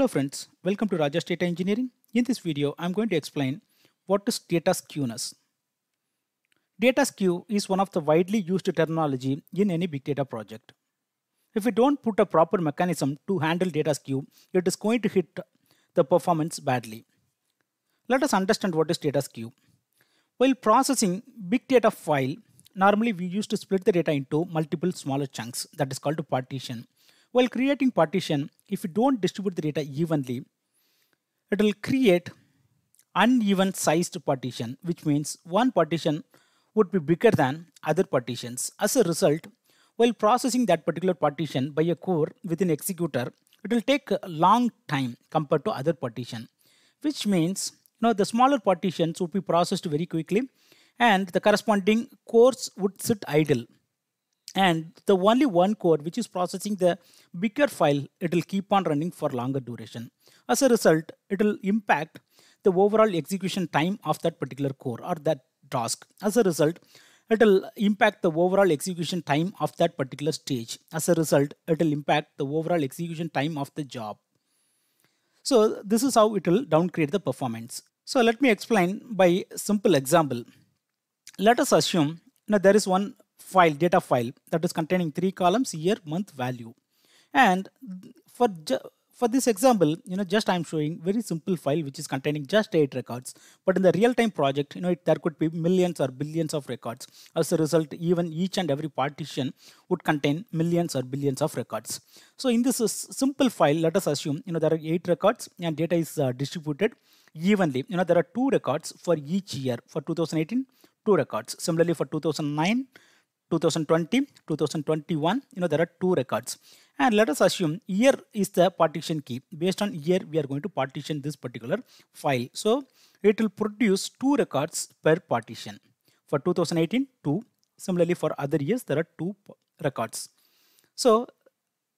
Hello friends, welcome to Rajesh Data Engineering. In this video, I'm going to explain what is data skewness. Data skew is one of the widely used terminology in any big data project. If we don't put a proper mechanism to handle data skew, it is going to hit the performance badly. Let us understand what is data skew. While processing big data file, normally we used to split the data into multiple smaller chunks that is called partition while creating partition, if you don't distribute the data evenly, it will create uneven sized partition, which means one partition would be bigger than other partitions. As a result, while processing that particular partition by a core within executor, it will take a long time compared to other partition, which means you know, the smaller partitions would be processed very quickly and the corresponding cores would sit idle and the only one core which is processing the bigger file it will keep on running for longer duration as a result it will impact the overall execution time of that particular core or that task as a result it will impact the overall execution time of that particular stage as a result it will impact the overall execution time of the job so this is how it will downgrade the performance so let me explain by simple example let us assume now there is one file, data file that is containing three columns, year, month, value. And for for this example, you know, just I'm showing very simple file which is containing just eight records. But in the real-time project, you know, it, there could be millions or billions of records. As a result, even each and every partition would contain millions or billions of records. So in this simple file, let us assume, you know, there are eight records and data is uh, distributed evenly. You know, there are two records for each year. For 2018, two records. Similarly, for 2009, 2020, 2021, you know, there are two records. And let us assume year is the partition key. Based on year, we are going to partition this particular file. So it will produce two records per partition. For 2018, two. Similarly, for other years, there are two records. So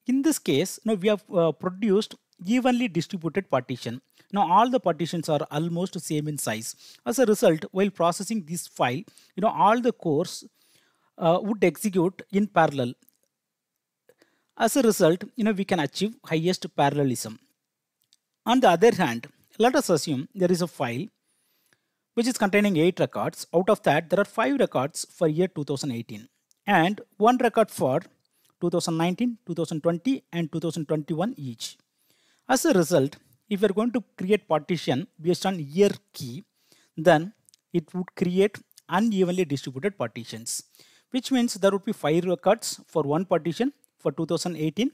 in this case, you know, we have uh, produced evenly distributed partition. Now all the partitions are almost same in size. As a result, while processing this file, you know, all the cores uh, would execute in parallel. As a result, you know, we can achieve highest parallelism. On the other hand, let us assume there is a file which is containing 8 records. Out of that, there are 5 records for year 2018 and 1 record for 2019, 2020 and 2021 each. As a result, if we are going to create partition based on year key, then it would create unevenly distributed partitions which means there would be 5 records for one partition for 2018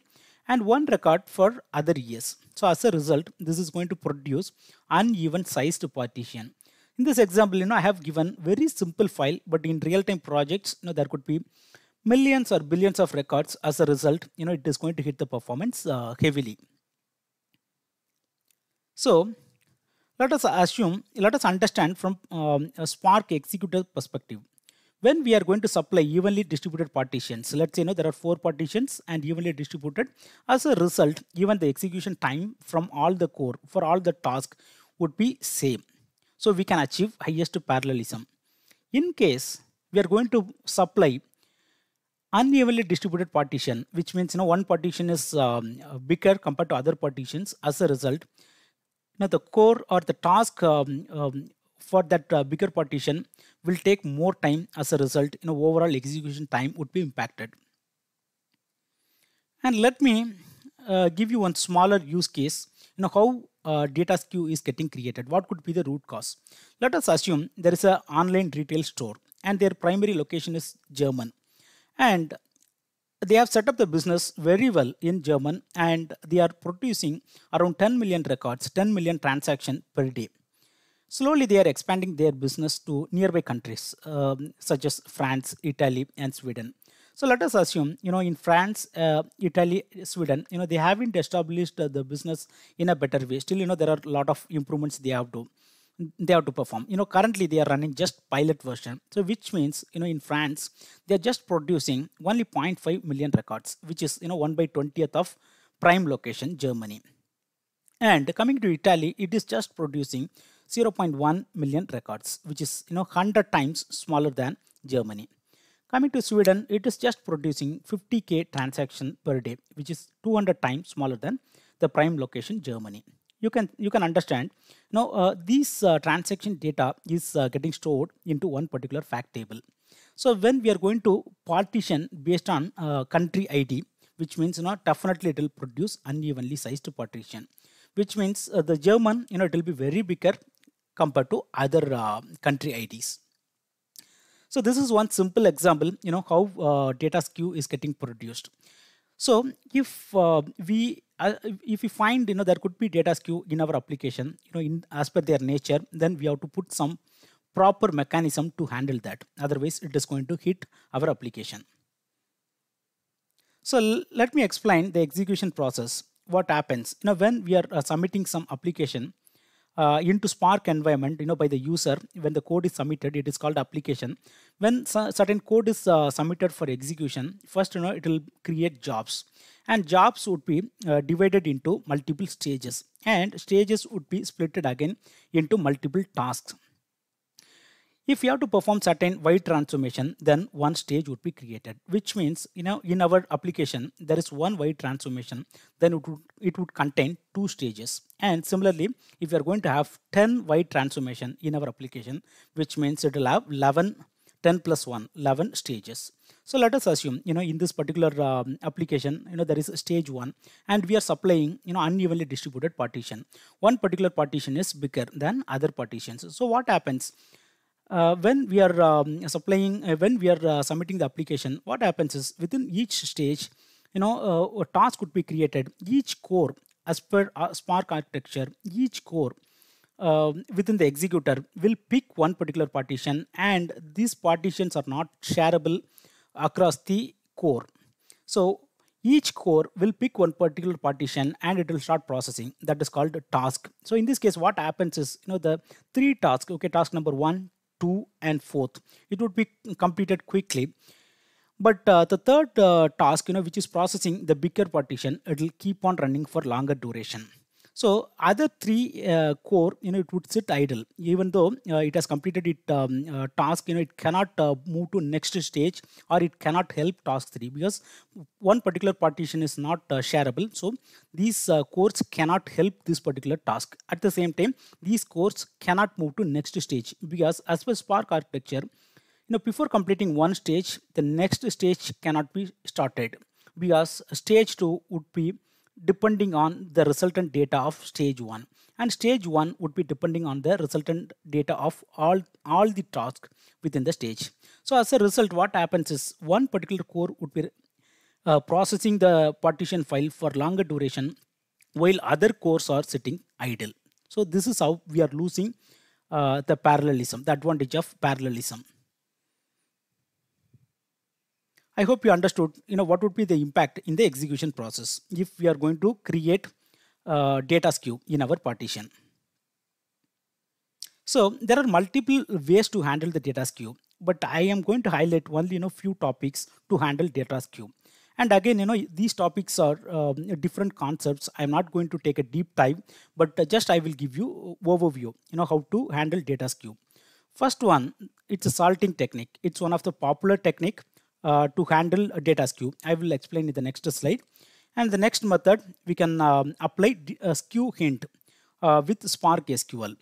and one record for other years. So as a result, this is going to produce uneven sized partition. In this example, you know, I have given very simple file, but in real-time projects, you know, there could be millions or billions of records. As a result, you know, it is going to hit the performance uh, heavily. So let us assume, let us understand from um, a Spark executor perspective when we are going to supply evenly distributed partitions, let's say you know, there are four partitions and evenly distributed. As a result, even the execution time from all the core for all the task would be same. So we can achieve highest parallelism. In case we are going to supply unevenly distributed partition, which means you know one partition is um, bigger compared to other partitions. As a result, now the core or the task um, um, for that uh, bigger partition will take more time as a result you know overall execution time would be impacted and let me uh, give you one smaller use case you know how uh, data skew is getting created what could be the root cause let us assume there is an online retail store and their primary location is german and they have set up the business very well in german and they are producing around 10 million records 10 million transaction per day Slowly, they are expanding their business to nearby countries um, such as France, Italy, and Sweden. So let us assume, you know, in France, uh, Italy, Sweden, you know, they haven't established uh, the business in a better way. Still, you know, there are a lot of improvements they have to they have to perform. You know, currently they are running just pilot version. So which means, you know, in France, they are just producing only 0.5 million records, which is, you know, 1 by 20th of prime location, Germany. And coming to Italy, it is just producing 0.1 million records, which is you know 100 times smaller than Germany. Coming to Sweden, it is just producing 50k transaction per day, which is 200 times smaller than the prime location Germany. You can you can understand. Now uh, these uh, transaction data is uh, getting stored into one particular fact table. So when we are going to partition based on uh, country ID, which means you know definitely it will produce unevenly sized partition, which means uh, the German you know it will be very bigger compared to other uh, country IDs. So this is one simple example, you know, how uh, data skew is getting produced. So if uh, we uh, if we find you know there could be data skew in our application, you know, in, as per their nature, then we have to put some proper mechanism to handle that. Otherwise, it is going to hit our application. So let me explain the execution process. What happens? You know, when we are uh, submitting some application, uh, into Spark environment, you know, by the user when the code is submitted, it is called application. When certain code is uh, submitted for execution, first, you know, it will create jobs and jobs would be uh, divided into multiple stages and stages would be splitted again into multiple tasks. If you have to perform certain Y transformation, then one stage would be created, which means, you know, in our application, there is one Y transformation, then it would, it would contain two stages. And similarly, if you are going to have 10 Y transformation in our application, which means it will have 11, 10 plus 1, 11 stages. So let us assume, you know, in this particular um, application, you know, there is stage one and we are supplying, you know, unevenly distributed partition. One particular partition is bigger than other partitions. So what happens? uh, when we are um, supplying uh, when we are uh, submitting the application what happens is within each stage you know uh, a task could be created each core as per uh, spark architecture each core um, within the executor will pick one particular partition and these partitions are not shareable across the core so each core will pick one particular partition and it will start processing that is called a task so in this case what happens is you know the three tasks okay task number 1 2 and fourth it would be completed quickly but uh, the third uh, task you know which is processing the bigger partition it will keep on running for longer duration so other three uh, core, you know, it would sit idle. Even though uh, it has completed its um, uh, task, you know, it cannot uh, move to next stage or it cannot help task three because one particular partition is not uh, shareable. So these uh, cores cannot help this particular task. At the same time, these cores cannot move to next stage because as per Spark architecture, you know, before completing one stage, the next stage cannot be started because stage two would be depending on the resultant data of stage 1 and stage 1 would be depending on the resultant data of all all the tasks within the stage so as a result what happens is one particular core would be uh, processing the partition file for longer duration while other cores are sitting idle so this is how we are losing uh, the parallelism the advantage of parallelism I hope you understood, you know, what would be the impact in the execution process if we are going to create a data skew in our partition. So there are multiple ways to handle the data skew, but I am going to highlight only, you know, few topics to handle data skew. And again, you know, these topics are um, different concepts. I'm not going to take a deep dive, but just I will give you overview, you know, how to handle data skew. First one, it's a salting technique. It's one of the popular technique uh, to handle a data skew. I will explain in the next slide. And the next method, we can um, apply a skew hint uh, with Spark SQL.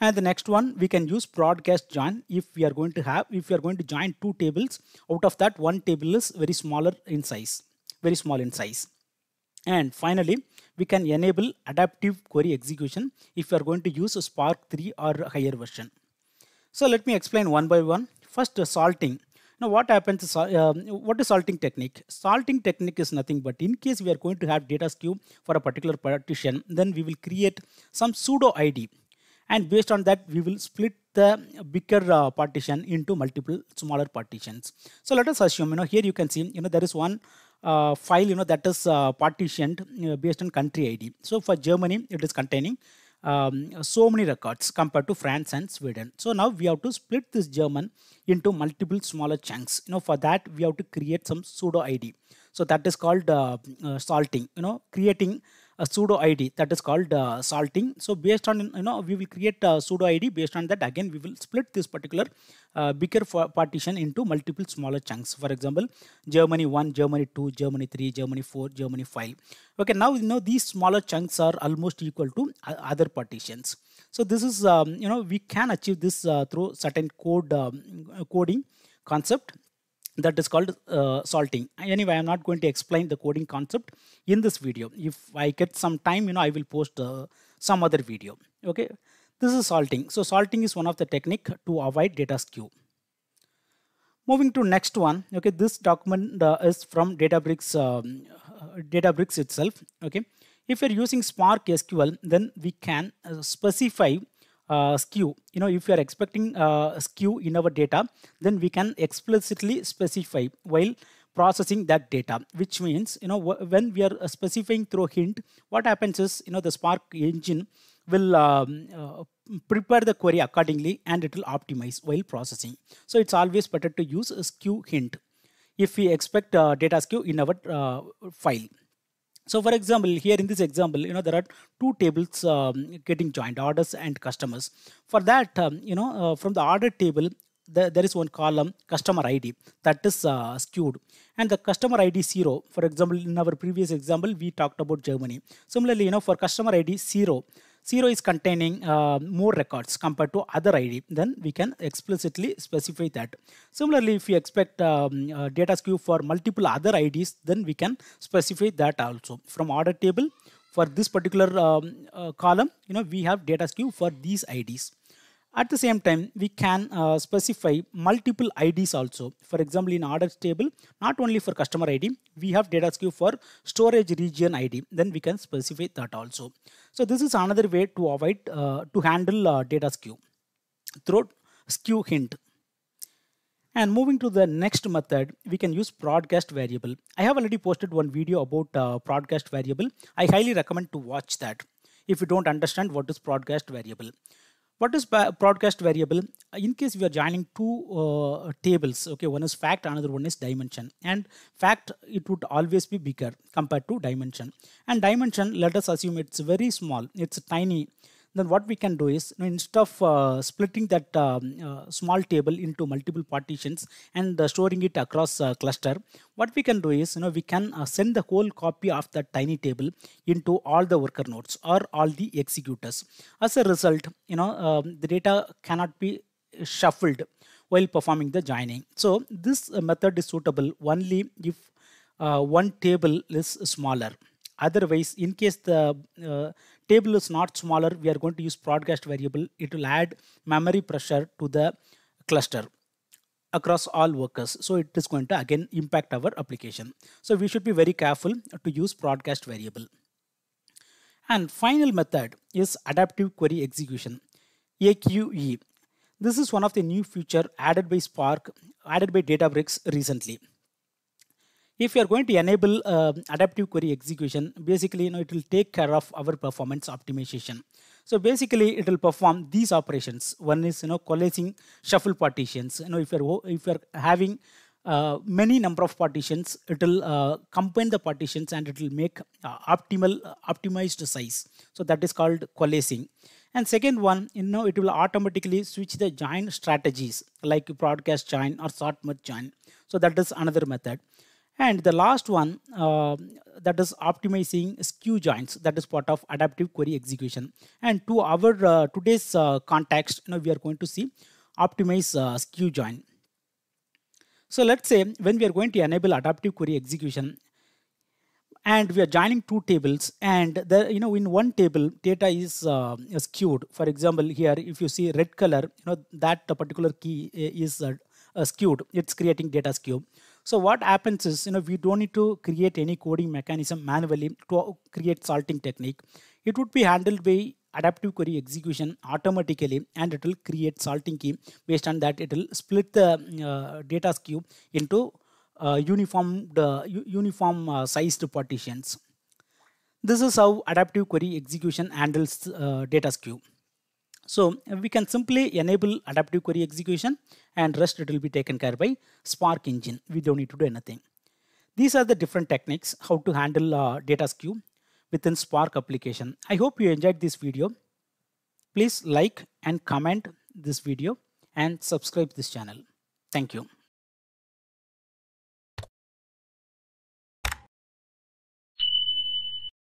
And the next one, we can use broadcast join if we are going to have, if we are going to join two tables, out of that one table is very smaller in size, very small in size. And finally, we can enable adaptive query execution if we are going to use Spark 3 or higher version. So let me explain one by one. First, uh, salting. Now what happens, uh, um, what is salting technique? Salting technique is nothing but in case we are going to have data skew for a particular partition, then we will create some pseudo ID and based on that we will split the bigger uh, partition into multiple smaller partitions so let us assume you know here you can see you know there is one uh, file you know that is uh, partitioned you uh, know, based on country id so for germany it is containing um, so many records compared to France and Sweden. So now we have to split this German into multiple smaller chunks. You know, for that we have to create some pseudo ID. So that is called uh, uh, salting. You know, creating a pseudo id that is called uh, salting so based on you know we will create a pseudo id based on that again we will split this particular uh, bigger partition into multiple smaller chunks for example germany 1 germany 2 germany 3 germany 4 germany 5 okay now you know these smaller chunks are almost equal to uh, other partitions so this is um, you know we can achieve this uh, through certain code um, coding concept that is called uh, salting. Anyway, I'm not going to explain the coding concept in this video. If I get some time, you know, I will post uh, some other video. Okay, this is salting. So salting is one of the technique to avoid data skew. Moving to next one. Okay, this document uh, is from Databricks, um, Databricks itself. Okay, if you're using Spark SQL, then we can uh, specify uh, skew you know if we are expecting uh, skew in our data then we can explicitly specify while processing that data which means you know when we are specifying through hint what happens is you know the spark engine will um, uh, prepare the query accordingly and it will optimize while processing so it's always better to use a skew hint if we expect uh, data skew in our uh, file so for example, here in this example, you know, there are two tables um, getting joined, orders and customers. For that, um, you know, uh, from the order table, the, there is one column, customer ID, that is uh, skewed. And the customer ID 0, for example, in our previous example, we talked about Germany. Similarly, you know, for customer ID 0, 0 is containing uh, more records compared to other ID, then we can explicitly specify that. Similarly, if we expect um, uh, data skew for multiple other IDs, then we can specify that also. From order table, for this particular um, uh, column, you know, we have data skew for these IDs. At the same time, we can uh, specify multiple IDs also. For example, in orders table, not only for customer ID, we have data skew for storage region ID. Then we can specify that also. So this is another way to avoid, uh, to handle uh, data skew through skew hint. And moving to the next method, we can use broadcast variable. I have already posted one video about uh, broadcast variable. I highly recommend to watch that if you don't understand what is broadcast variable. What is broadcast variable? Uh, in case we are joining two uh, tables, okay, one is fact, another one is dimension. And fact, it would always be bigger compared to dimension. And dimension, let us assume it's very small, it's tiny then what we can do is instead of uh, splitting that um, uh, small table into multiple partitions and uh, storing it across a uh, cluster what we can do is you know we can uh, send the whole copy of that tiny table into all the worker nodes or all the executors as a result you know um, the data cannot be shuffled while performing the joining so this method is suitable only if uh, one table is smaller otherwise in case the table is not smaller, we are going to use broadcast variable. It will add memory pressure to the cluster across all workers. So it is going to again impact our application. So we should be very careful to use broadcast variable. And final method is adaptive query execution, AQE. This is one of the new feature added by Spark, added by Databricks recently if you are going to enable uh, adaptive query execution, basically, you know, it will take care of our performance optimization. So basically, it will perform these operations. One is, you know, coalescing shuffle partitions. You know, if you're if you're having uh, many number of partitions, it will uh, combine the partitions and it will make uh, optimal uh, optimized size. So that is called coalescing. And second one, you know, it will automatically switch the join strategies like broadcast join or sort merge join. So that is another method. And the last one uh, that is optimizing skew joins that is part of adaptive query execution. And to our uh, today's uh, context, you know, we are going to see optimize uh, skew join. So let's say when we are going to enable adaptive query execution and we are joining two tables and the you know in one table data is uh, skewed for example here if you see red color you know that particular key uh, is skewed it's creating data skew so what happens is, you know, we don't need to create any coding mechanism manually to create salting technique. It would be handled by adaptive query execution automatically and it will create salting key. Based on that, it will split the uh, data skew into uh, uh uniform, uh, uniform sized partitions. This is how adaptive query execution handles uh, data skew. So we can simply enable adaptive query execution and rest it will be taken care by Spark engine. We don't need to do anything. These are the different techniques how to handle uh, data skew within Spark application. I hope you enjoyed this video. Please like and comment this video and subscribe this channel. Thank you.